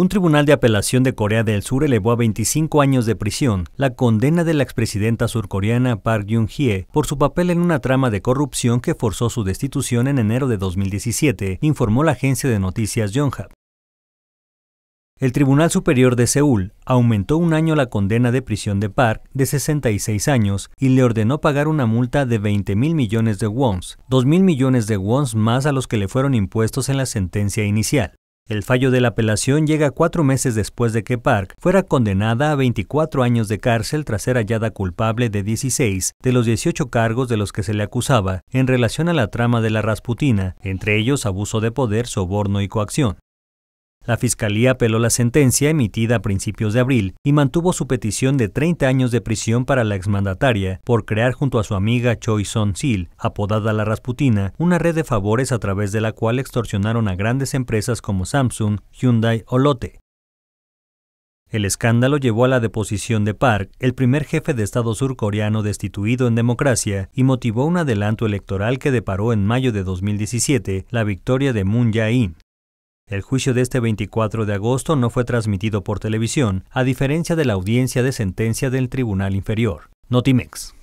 Un tribunal de apelación de Corea del Sur elevó a 25 años de prisión la condena de la expresidenta surcoreana Park Geun-hye por su papel en una trama de corrupción que forzó su destitución en enero de 2017, informó la agencia de noticias Yonhap. El Tribunal Superior de Seúl aumentó un año la condena de prisión de Park de 66 años y le ordenó pagar una multa de 20 mil millones de wons, 2 mil millones de wons más a los que le fueron impuestos en la sentencia inicial. El fallo de la apelación llega cuatro meses después de que Park fuera condenada a 24 años de cárcel tras ser hallada culpable de 16 de los 18 cargos de los que se le acusaba en relación a la trama de la Rasputina, entre ellos abuso de poder, soborno y coacción. La Fiscalía apeló la sentencia emitida a principios de abril y mantuvo su petición de 30 años de prisión para la exmandataria por crear junto a su amiga Choi Son-sil, apodada La Rasputina, una red de favores a través de la cual extorsionaron a grandes empresas como Samsung, Hyundai o Lotte. El escándalo llevó a la deposición de Park, el primer jefe de Estado surcoreano destituido en democracia, y motivó un adelanto electoral que deparó en mayo de 2017 la victoria de Moon Jae-in. El juicio de este 24 de agosto no fue transmitido por televisión, a diferencia de la audiencia de sentencia del Tribunal Inferior. Notimex.